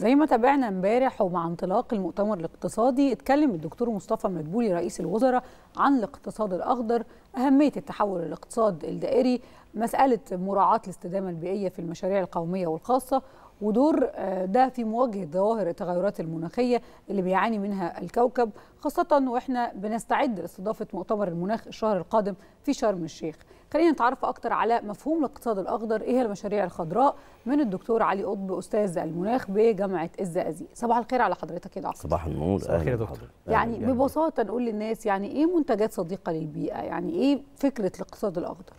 زي ما تابعنا امبارح ومع انطلاق المؤتمر الاقتصادي اتكلم الدكتور مصطفى مدبولي رئيس الوزراء عن الاقتصاد الاخضر اهميه التحول الاقتصاد الدائري مساله مراعاه الاستدامه البيئيه في المشاريع القوميه والخاصه ودور آه، ده في مواجهه ظواهر التغيرات المناخيه اللي بيعاني منها الكوكب خاصه واحنا بنستعد لاستضافه مؤتمر المناخ الشهر القادم في شرم الشيخ. خلينا نتعرف اكتر على مفهوم الاقتصاد الاخضر ايه هي المشاريع الخضراء من الدكتور علي قطب استاذ المناخ بجامعه الزقازيق. صباح الخير على حضرتك يا دكتور. صباح النور صباح الخير يا دكتور. يعني ببساطه نقول للناس يعني ايه منتجات صديقه للبيئه؟ يعني ايه فكره الاقتصاد الاخضر؟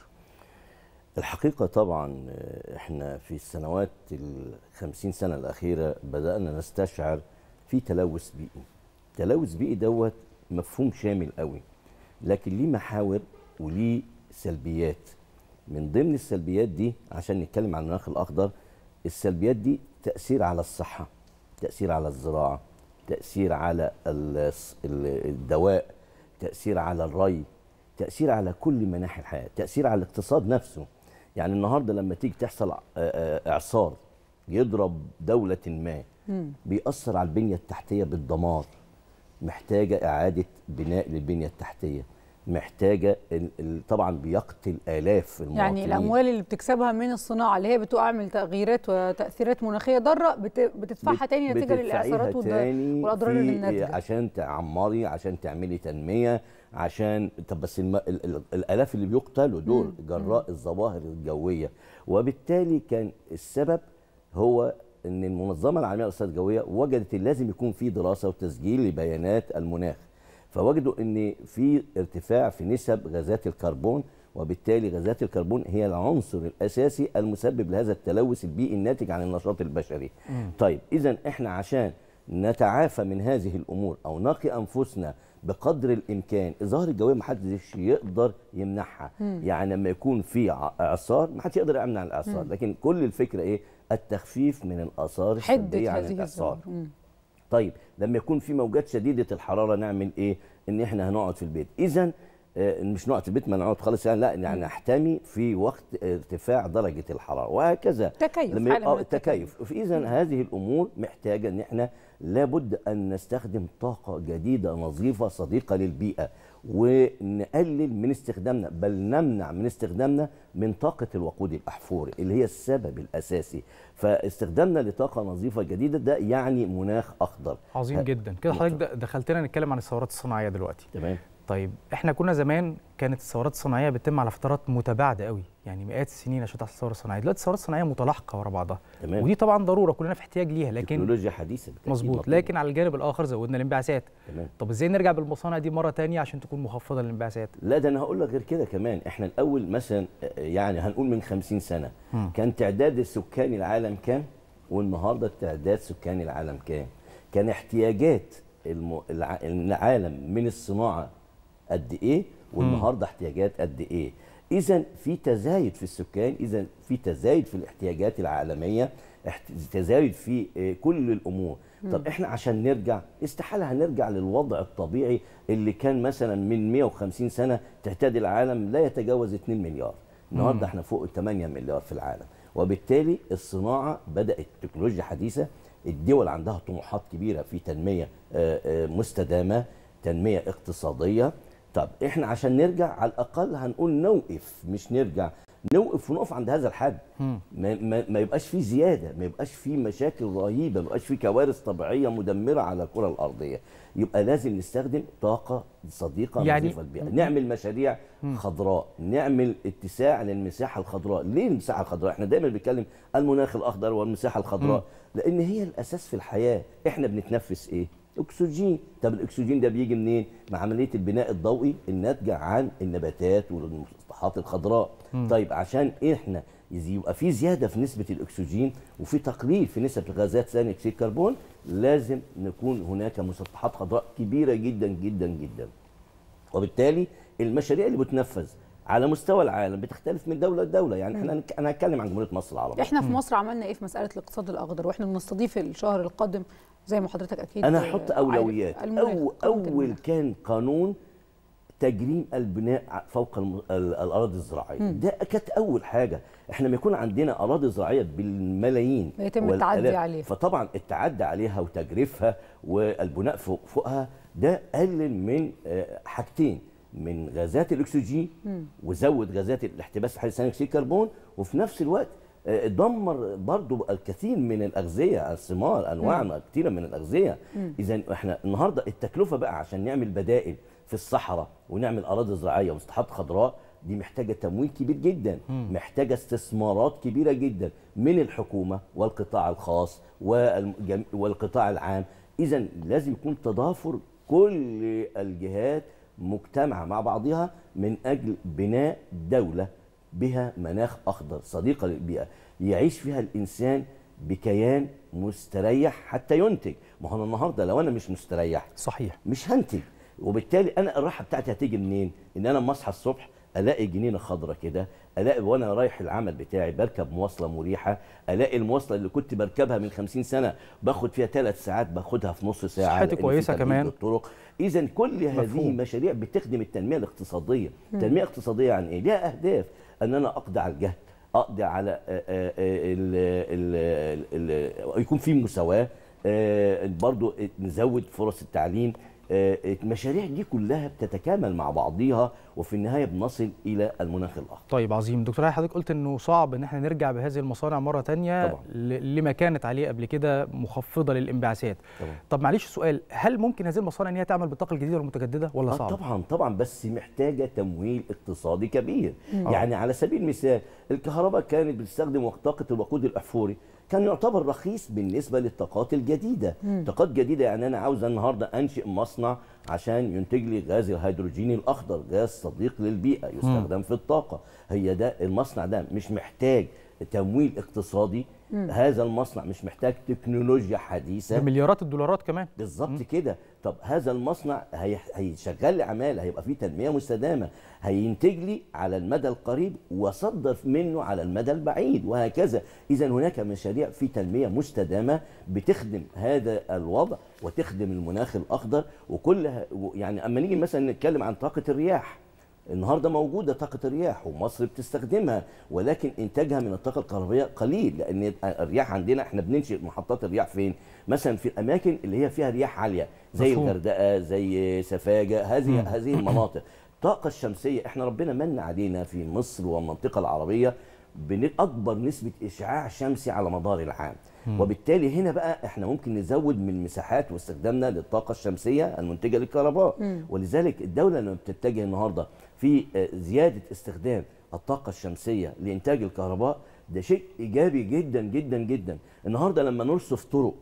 الحقيقة طبعا آه، احنا في السنوات الخمسين سنة الأخيرة بدأنا نستشعر في تلوث بيئي تلوث بيئي دوت مفهوم شامل قوي لكن ليه محاور وليه سلبيات من ضمن السلبيات دي عشان نتكلم عن المناخ الأخضر السلبيات دي تأثير على الصحة تأثير على الزراعة تأثير على الدواء تأثير على الري تأثير على كل مناحي الحياة تأثير على الاقتصاد نفسه يعني النهارده لما تيجي تحصل اعصار يضرب دوله ما بيأثر على البنيه التحتيه بالدمار محتاجه اعاده بناء للبنيه التحتيه محتاجه طبعا بيقتل الاف يعني المواطنين يعني الاموال اللي بتكسبها من الصناعه اللي هي بتقع من تغييرات وتاثيرات مناخيه ضاره بتدفعها تاني نتيجه للاعصارات والاضرار اللي الناتجه عشان تعمري عشان تعملي تنميه عشان طب بس الم... ال... ال... الالاف اللي بيقتلوا دول مم. جراء مم. الظواهر الجويه وبالتالي كان السبب هو ان المنظمه العالميه للارصاد الجويه وجدت لازم يكون في دراسه وتسجيل لبيانات المناخ فوجدوا ان في ارتفاع في نسب غازات الكربون وبالتالي غازات الكربون هي العنصر الاساسي المسبب لهذا التلوث البيئي الناتج عن النشاط البشري. م. طيب اذا احنا عشان نتعافى من هذه الامور او نقي انفسنا بقدر الامكان الظاهر الجويه ما حدش يقدر يمنعها يعني لما يكون في اعصار ما حدش يقدر يمنع الاعصار لكن كل الفكره ايه التخفيف من الاثار السلبيه عن الاعصار طيب لما يكون في موجات شديده الحراره نعمل ايه ان احنا هنقعد في البيت اذا آه، مش نقعد في البيت ما نقعد خالص يعني لا يعني نحتمي في وقت ارتفاع درجه الحراره وهكذا تكيف لما يبقى التكيف آه، اذا هذه الامور محتاجه ان احنا لابد ان نستخدم طاقه جديده نظيفه صديقه للبيئه ونقلل من استخدامنا بل نمنع من استخدامنا من طاقة الوقود الأحفوري اللي هي السبب الأساسي فاستخدامنا لطاقة نظيفة جديدة ده يعني مناخ أخضر عظيم جدا كده حضرتك دخلتنا نتكلم عن الثورات الصناعية دلوقتي تمام طيب احنا كنا زمان كانت الثورات الصناعيه بتتم على فترات متباعده قوي يعني مئات السنين عشان على الثوره الصناعيه دلوقتي الثورات الصناعيه متلاحقه ورا بعضها تمام. ودي طبعا ضروره كلنا في احتياج ليها لكن تكنولوجيا حديثه مظبوط لكن على الجانب الاخر زودنا الانبعاثات تمام. طب ازاي نرجع بالمصانع دي مره ثانيه عشان تكون مخفضه للانبعاثات لا ده انا هقول لك غير كده كمان احنا الاول مثلا يعني هنقول من 50 سنه م. كان تعداد السكان العالم كام والنهارده تعداد سكان العالم كام كان احتياجات العالم من الصناعه قد ايه والنهارده احتياجات قد ايه اذا في تزايد في السكان اذا في تزايد في الاحتياجات العالميه تزايد في آه، كل الامور طب احنا عشان نرجع استحاله هنرجع للوضع الطبيعي اللي كان مثلا من 150 سنه تعتاد العالم لا يتجاوز 2 مليار النهارده احنا فوق 8 مليار في العالم وبالتالي الصناعه بدات التكنولوجيا حديثه الدول عندها طموحات كبيره في تنميه آه، آه، مستدامه تنميه اقتصاديه طب احنا عشان نرجع على الاقل هنقول نوقف مش نرجع نوقف ونقف عند هذا الحد ما, ما, ما يبقاش فيه زياده ما يبقاش فيه مشاكل رهيبه ما يبقاش فيه كوارث طبيعيه مدمره على الكره الارضيه يبقى لازم نستخدم طاقه صديقه يعني البيئه نعمل مشاريع مم. خضراء نعمل اتساع للمساحه الخضراء ليه المساحه الخضراء احنا دايما بنتكلم المناخ الاخضر والمساحه الخضراء مم. لان هي الاساس في الحياه احنا بنتنفس ايه اكسجين طب الاكسجين ده بيجي منين مع عمليه البناء الضوئي الناتجه عن النباتات والمسطحات الخضراء م. طيب عشان احنا يبقى في زياده في نسبه الاكسجين وفي تقليل في نسبه غازات ثاني اكسيد الكربون لازم نكون هناك مسطحات خضراء كبيره جدا جدا جدا وبالتالي المشاريع اللي بتنفذ على مستوى العالم بتختلف من دوله لدوله يعني احنا انا هتكلم عن جمهوريه مصر العربيه احنا في مصر عملنا ايه في مساله الاقتصاد الاخضر واحنا بنستضيف الشهر القادم زي ما حضرتك اكيد انا هحط اولويات او اول كان قانون تجريم البناء فوق الاراضي الزراعيه مم. ده كانت اول حاجه احنا ما يكون عندنا اراضي زراعيه بالملايين يتم التعدي عليها فطبعا التعدي عليها وتجريفها والبناء فوق فوقها ده قلل من آه، حاجتين من غازات الاكسجين وزود غازات الاحتباس الحراري ثاني اكسيد الكربون وفي نفس الوقت دمر برضو الكثير من الاغذيه الثمار انواع كثيره من الاغذيه اذا احنا النهارده التكلفه بقى عشان نعمل بدائل في الصحراء ونعمل اراضي زراعيه ومساحات خضراء دي محتاجه تمويل كبير جدا محتاجه استثمارات كبيره جدا من الحكومه والقطاع الخاص والقطاع العام اذا لازم يكون تضافر كل الجهات مجتمعه مع بعضها من اجل بناء دوله بها مناخ اخضر صديقه للبيئه يعيش فيها الانسان بكيان مستريح حتى ينتج ما هو النهارده لو انا مش مستريح صحيح مش هنتج وبالتالي انا الراحه بتاعتي هتيجي منين ان انا مصحى اصحى الصبح الاقي جنينه خضرة كده الاقي وانا رايح العمل بتاعي بركب مواصله مريحه الاقي المواصله اللي كنت بركبها من 50 سنه باخد فيها ثلاث ساعات باخدها في نص ساعه صحتي كويسه كمان الطرق اذا كل مفهوم. هذه مشاريع بتخدم التنميه الاقتصاديه التنميه الاقتصاديه عن ايه ليها اهداف ان انا اقضي على الجهل اقضي على آه، آه، آه، ال ال ال يكون في مساواه برضو نزود فرص التعليم المشاريع آه، آه، دي كلها بتتكامل مع بعضيها وفي النهايه بنصل الى المناخ الاخضر. طيب عظيم دكتور حضرتك قلت انه صعب ان احنا نرجع بهذه المصانع مره ثانيه طبعا. لما كانت عليه قبل كده مخفضه للانبعاثات. طبعا. طب معلش سؤال هل ممكن هذه المصانع ان هي تعمل بالطاقه الجديده والمتجدده ولا آه صعب؟ طبعا طبعا بس محتاجه تمويل اقتصادي كبير. مم. يعني على سبيل المثال الكهرباء كانت بتستخدم طاقه الوقود الاحفوري كان يعتبر رخيص بالنسبه للطاقات الجديده طاقات جديده يعني انا عاوز النهارده انشئ مصنع عشان ينتج لي غاز الهيدروجين الاخضر غاز صديق للبيئه يستخدم في الطاقه هي ده المصنع ده مش محتاج تمويل اقتصادي مم. هذا المصنع مش محتاج تكنولوجيا حديثه بمليارات الدولارات كمان بالظبط كده طب هذا المصنع هي... هيشغل لي عماله هيبقى فيه تنميه مستدامه هينتج لي على المدى القريب واصدر منه على المدى البعيد وهكذا اذا هناك مشاريع في تنميه مستدامه بتخدم هذا الوضع وتخدم المناخ الاخضر وكل يعني اما نيجي مثلا نتكلم عن طاقه الرياح النهارده موجوده طاقه الرياح ومصر بتستخدمها ولكن انتاجها من الطاقه الكهربائيه قليل لان الرياح عندنا احنا بننشئ محطات الرياح فين؟ مثلا في الاماكن اللي هي فيها رياح عاليه زي الغردقه زي سفاجه هذه هذه المناطق الطاقه الشمسيه احنا ربنا من علينا في مصر والمنطقه العربيه اكبر نسبه اشعاع شمسي على مدار العام وبالتالي هنا بقى احنا ممكن نزود من مساحات واستخدامنا للطاقه الشمسيه المنتجه للكهرباء ولذلك الدوله لما بتتجه النهارده في آه، زياده استخدام الطاقه الشمسيه لانتاج الكهرباء ده شيء ايجابي جدا جدا جدا النهارده لما نرصف طرق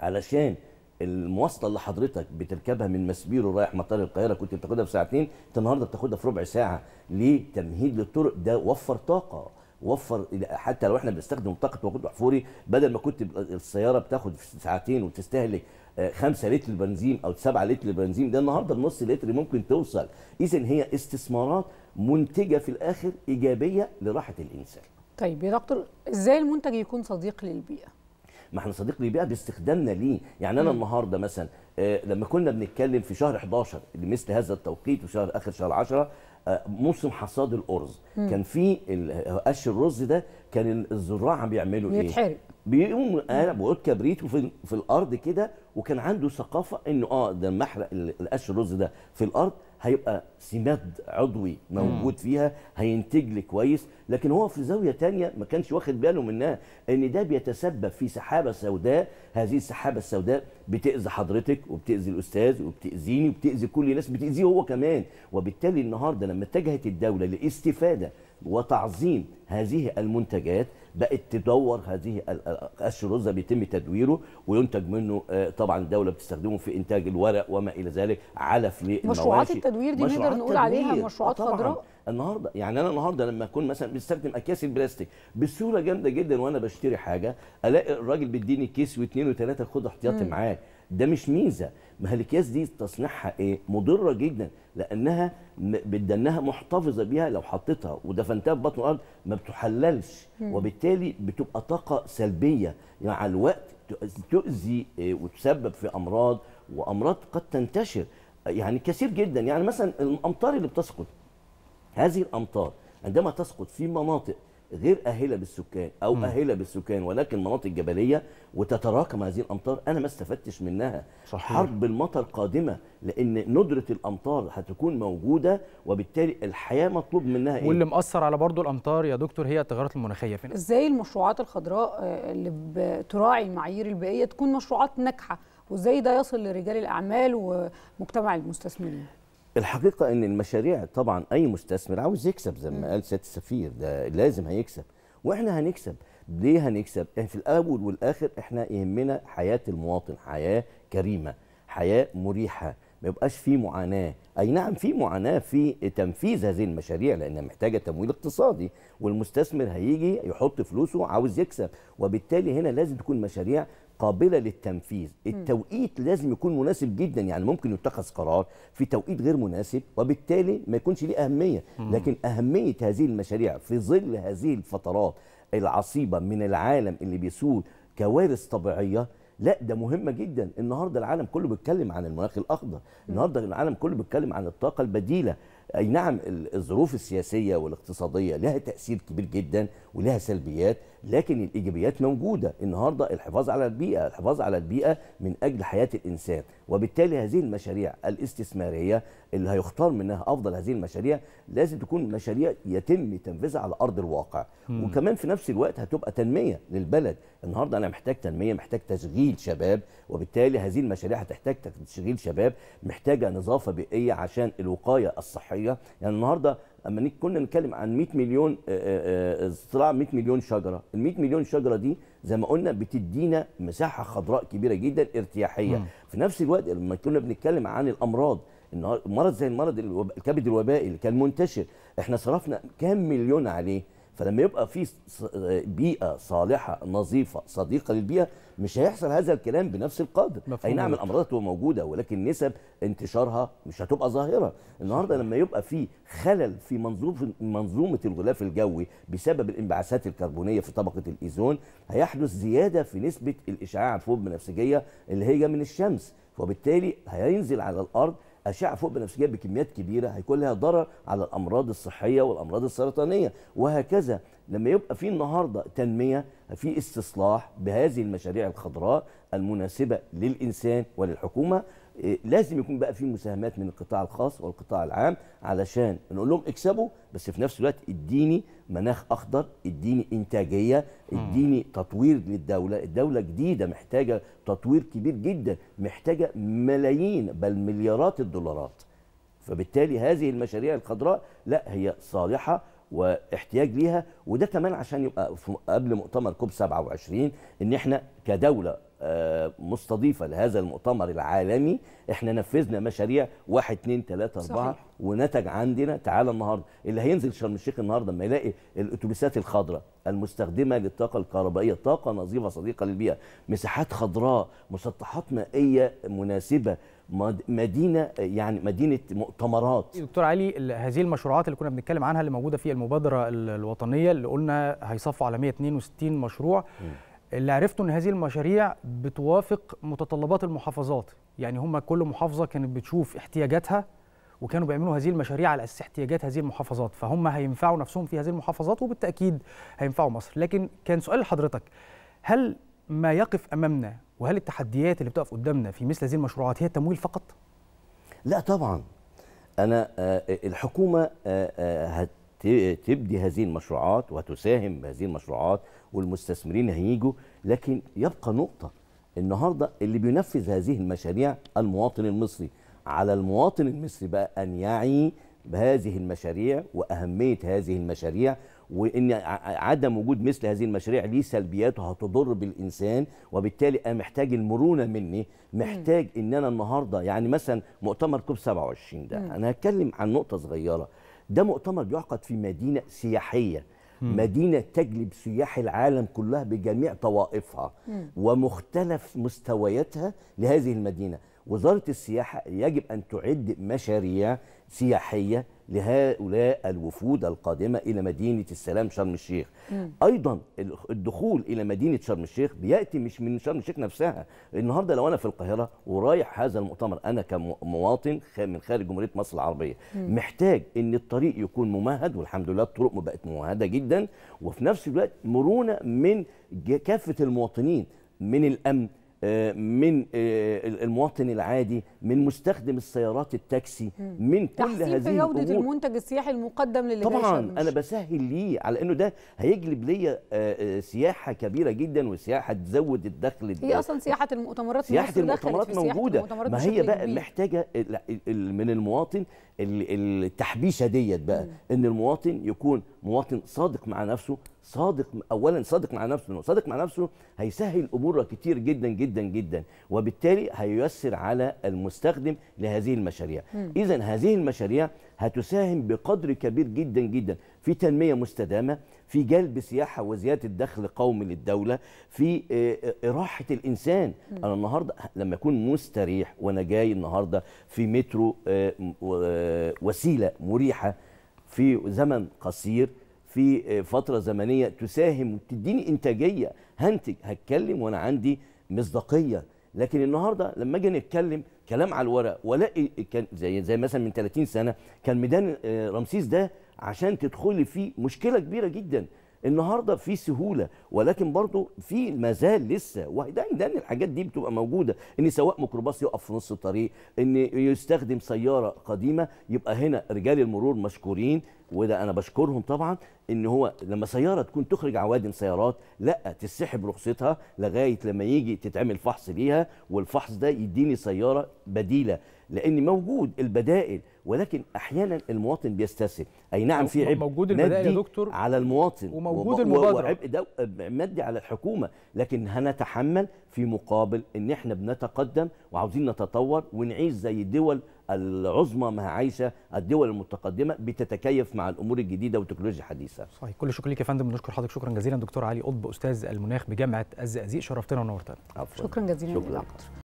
علشان المواصله اللي حضرتك بتركبها من مسبيرو رايح مطار القاهره كنت بتاخدها في ساعتين انت النهارده بتاخدها في ربع ساعه لتمهيد للطرق ده وفر طاقه وفر حتى لو احنا بنستخدم طاقه وقود احفوري بدل ما كنت السياره بتاخد ساعتين وتستهلك 5 آه، لتر بنزين او 7 لتر بنزين ده النهارده النص لتر ممكن توصل اذا هي استثمارات منتجه في الاخر ايجابيه لراحه الانسان طيب يا دكتور ازاي المنتج يكون صديق للبيئه ما احنا صديق للبيئه باستخدامنا ليه يعني انا م. النهارده مثلا آه، لما كنا بنتكلم في شهر 11 لمثل هذا التوقيت وشهر اخر شهر 10 موسم حصاد الارز مم. كان في قش الرز ده كان الزراعه بيعملوا ايه بيقوم انا بقول كبريت في, في الارض كده وكان عنده ثقافه انه اه ده محرق القش الرز ده في الارض هيبقى سماد عضوي موجود فيها هينتج لي كويس لكن هو في زاويه تانية ما كانش واخد باله منها ان ده بيتسبب في سحابه سوداء هذه السحابه السوداء بتاذي حضرتك وبتاذي الاستاذ وبتاذيني وبتاذي كل الناس بتاذيه هو كمان وبالتالي النهارده لما اتجهت الدوله لاستفاده وتعظيم هذه المنتجات بقت تدور هذه قش الرز بيتم تدويره وينتج منه آه، طبعا الدوله بتستخدمه في انتاج الورق وما الى ذلك علف للمواشي مشروعات التدوير دي نقدر نقول عليها آه، مشروعات خضراء النهارده يعني انا النهارده لما اكون مثلا بستخدم اكياس البلاستيك بسهوله جامده جدا وانا بشتري حاجه الاقي الراجل بيديني كيس واثنين وثلاثه خد احتياطي معاك ده مش ميزه ما الاكياس دي تصنيعها ايه مضره جدا لانها بتدنها محتفظه بيها لو حطيتها ودفنتها في بطن الارض ما بتحللش وبالتالي بتبقى طاقه سلبيه مع يعني الوقت تؤذي آه، وتسبب في امراض وامراض قد تنتشر آه، يعني كثير جدا يعني مثلا الامطار اللي بتسقط هذه الامطار عندما تسقط في مناطق غير اهله بالسكان او م. اهله بالسكان ولكن مناطق جبليه وتتراكم هذه الامطار انا ما استفدتش منها صحيح. حرب المطر قادمه لان ندره الامطار هتكون موجوده وبالتالي الحياه مطلوب منها ايه واللي مأثر على برضه الامطار يا دكتور هي التغيرات المناخيه فينا. ازاي المشروعات الخضراء آه، اللي بتراعي المعايير البيئيه تكون مشروعات ناجحه وازاي ده يصل لرجال الاعمال ومجتمع المستثمرين الحقيقه ان المشاريع طبعا اي مستثمر عاوز يكسب زي ما قال سياده السفير ده لازم هيكسب واحنا هنكسب ليه هنكسب في الاول والاخر احنا يهمنا حياه المواطن حياه كريمه حياه مريحه ما يبقاش في معاناه اي نعم في معاناه في تنفيذ هذه المشاريع لانها محتاجه تمويل اقتصادي والمستثمر هيجي يحط فلوسه عاوز يكسب وبالتالي هنا لازم تكون مشاريع قابله للتنفيذ التوقيت لازم يكون مناسب جدا يعني ممكن يتخذ قرار في توقيت غير مناسب وبالتالي ما يكونش ليه اهميه لكن اهميه هذه المشاريع في ظل هذه الفترات العصيبه من العالم اللي بيسود كوارث طبيعيه لا ده مهمة جدا النهاردة العالم كله بيتكلم عن المناخ الأخضر النهاردة العالم كله بيتكلم عن الطاقة البديلة اي نعم الظروف السياسيه والاقتصاديه لها تاثير كبير جدا ولها سلبيات لكن الايجابيات موجوده النهارده الحفاظ على البيئه الحفاظ على البيئه من اجل حياه الانسان وبالتالي هذه المشاريع الاستثماريه اللي هيختار منها افضل هذه المشاريع لازم تكون مشاريع يتم تنفيذها على ارض الواقع مم. وكمان في نفس الوقت هتبقى تنميه للبلد النهارده انا محتاج تنميه محتاج تشغيل شباب وبالتالي هذه المشاريع هتحتاج تشغيل شباب محتاجه نظافه بيئيه عشان الوقايه الصحيه يعني النهارده اما كنا نتكلم عن 100 مليون زراعه آه، آه، آه، 100 مليون شجره ال 100 مليون شجره دي زي ما قلنا بتدينا مساحه خضراء كبيره جدا ارتياحيه مم. في نفس الوقت لما كنا بنتكلم عن الامراض مرض زي المرض الكبد الوبائي اللي كان منتشر احنا صرفنا كام مليون عليه فلما يبقى في بيئه صالحه نظيفه صديقه للبيئه مش هيحصل هذا الكلام بنفس القدر اي نعم الامراض تبقى موجوده ولكن نسب انتشارها مش هتبقى ظاهره النهارده لما يبقى في خلل في منظومه منظومه الغلاف الجوي بسبب الانبعاثات الكربونيه في طبقه الايزون هيحدث زياده في نسبه الاشعاع الفوق بنفسجيه اللي هي من الشمس وبالتالي هينزل على الارض اشعه فوق بنفسجيه بكميات كبيره هيكون لها ضرر على الامراض الصحيه والامراض السرطانيه وهكذا لما يبقى في النهارده تنميه في استصلاح بهذه المشاريع الخضراء المناسبه للانسان وللحكومه إيه، لازم يكون بقى في مساهمات من القطاع الخاص والقطاع العام علشان نقول لهم اكسبوا بس في نفس الوقت اديني مناخ اخضر اديني انتاجيه اديني تطوير للدوله الدوله جديده محتاجه تطوير كبير جدا محتاجه ملايين بل مليارات الدولارات فبالتالي هذه المشاريع الخضراء لا هي صالحه واحتياج ليها وده كمان عشان يبقى قبل مؤتمر كوب 27 ان احنا كدوله آه، مستضيفه لهذا المؤتمر العالمي احنا نفذنا مشاريع 1 2 3 4 ونتج عندنا تعالى النهارده اللي هينزل شرم الشيخ النهارده لما يلاقي الاتوبيسات الخضراء المستخدمه للطاقه الكهربائيه طاقه نظيفه صديقه للبيئه مساحات خضراء مسطحات مائيه مناسبه مدينه يعني مدينه مؤتمرات دكتور علي هذه المشروعات اللي كنا بنتكلم عنها اللي موجوده في المبادره الوطنيه اللي قلنا هيصفوا على 162 مشروع م. اللي عرفته ان هذه المشاريع بتوافق متطلبات المحافظات يعني هم كل محافظه كانت بتشوف احتياجاتها وكانوا بيعملوا هذه المشاريع على اساس احتياجات هذه المحافظات فهم هينفعوا نفسهم في هذه المحافظات وبالتاكيد هينفعوا مصر لكن كان سؤال لحضرتك هل ما يقف امامنا وهل التحديات اللي بتقف قدامنا في مثل هذه المشروعات هي التمويل فقط لا طبعا انا آه، الحكومه آه، آه، تبدي هذه المشروعات وتساهم بهذه المشروعات والمستثمرين هيجوا لكن يبقى نقطة النهاردة اللي بينفذ هذه المشاريع المواطن المصري على المواطن المصري بقى أن يعي بهذه المشاريع وأهمية هذه المشاريع وان عدم وجود مثل هذه المشاريع ليه سلبيات هتضر بالانسان وبالتالي انا محتاج المرونه مني محتاج ان انا النهارده يعني مثلا مؤتمر كوب 27 ده انا هتكلم عن نقطه صغيره ده مؤتمر بيعقد في مدينه سياحيه مم. مدينه تجلب سياح العالم كلها بجميع طوائفها مم. ومختلف مستوياتها لهذه المدينه وزاره السياحه يجب ان تعد مشاريع سياحيه لهؤلاء الوفود القادمة إلى مدينة السلام شرم الشيخ مم. أيضا الدخول إلى مدينة شرم الشيخ بيأتي مش من شرم الشيخ نفسها النهاردة لو أنا في القاهرة ورايح هذا المؤتمر أنا كمواطن من خارج جمهورية مصر العربية مم. محتاج أن الطريق يكون ممهد والحمد لله الطرق بقت ممهدة جدا وفي نفس الوقت مرونة من كافة المواطنين من الأمن من آه، المواطن العادي من مستخدم السيارات التاكسي من كل هذه في جودة المنتج السياحي المقدم للي طبعا انا بسهل ليه على انه ده هيجلب ليا آه، آه، سياحه كبيره جدا وسياحه تزود الدخل هي اصلا سياحه المؤتمرات سياحه المؤتمرات موجوده المؤتمرات ما هي بقى كبير. محتاجه من المواطن التحبيشه ديت بقى م. ان المواطن يكون مواطن صادق مع نفسه صادق اولا صادق مع نفسه لانه صادق مع نفسه هيسهل اموره كتير جدا جدا جدا وبالتالي هييسر على المستخدم لهذه المشاريع اذا هذه المشاريع هتساهم بقدر كبير جدا جدا في تنميه مستدامه في جلب سياحه وزياده دخل قومي للدوله في آه، آه، راحه الانسان م. انا النهارده لما اكون مستريح وانا جاي النهارده في مترو آه، وسيله مريحه في زمن قصير في آه، فترة زمنية تساهم وتديني إنتاجية هنتج هتكلم وأنا عندي مصداقية لكن النهارده لما اجي نتكلم كلام على الورق والاقي كان زي زي مثلا من 30 سنه كان ميدان آه، رمسيس ده عشان تدخلي فيه مشكله كبيره جدا النهارده في سهوله ولكن برضه في مازال لسه وده ان الحاجات دي بتبقى موجوده ان سواء ميكروباص يقف في نص الطريق ان يستخدم سياره قديمه يبقى هنا رجال المرور مشكورين وده انا بشكرهم طبعا ان هو لما سياره تكون تخرج عوادم سيارات لا تسحب رخصتها لغايه لما يجي تتعمل فحص ليها والفحص ده يديني سياره بديله لان موجود البدائل ولكن احيانا المواطن بيستسهل اي نعم في عبء موجود البدائل يا دكتور على المواطن وموجود المبادره وعبء ده آه، مادي على الحكومه لكن هنتحمل في مقابل ان احنا بنتقدم وعاوزين نتطور ونعيش زي الدول العظمى ما عايشه الدول المتقدمه بتتكيف مع الامور الجديده والتكنولوجيا الحديثه. صحيح كل شكر ليك يا فندم بنشكر حضرتك شكرا جزيلا دكتور علي قطب استاذ المناخ بجامعه الزقازيق شرفتنا ونورتنا. شكرا جزيلا شكرا.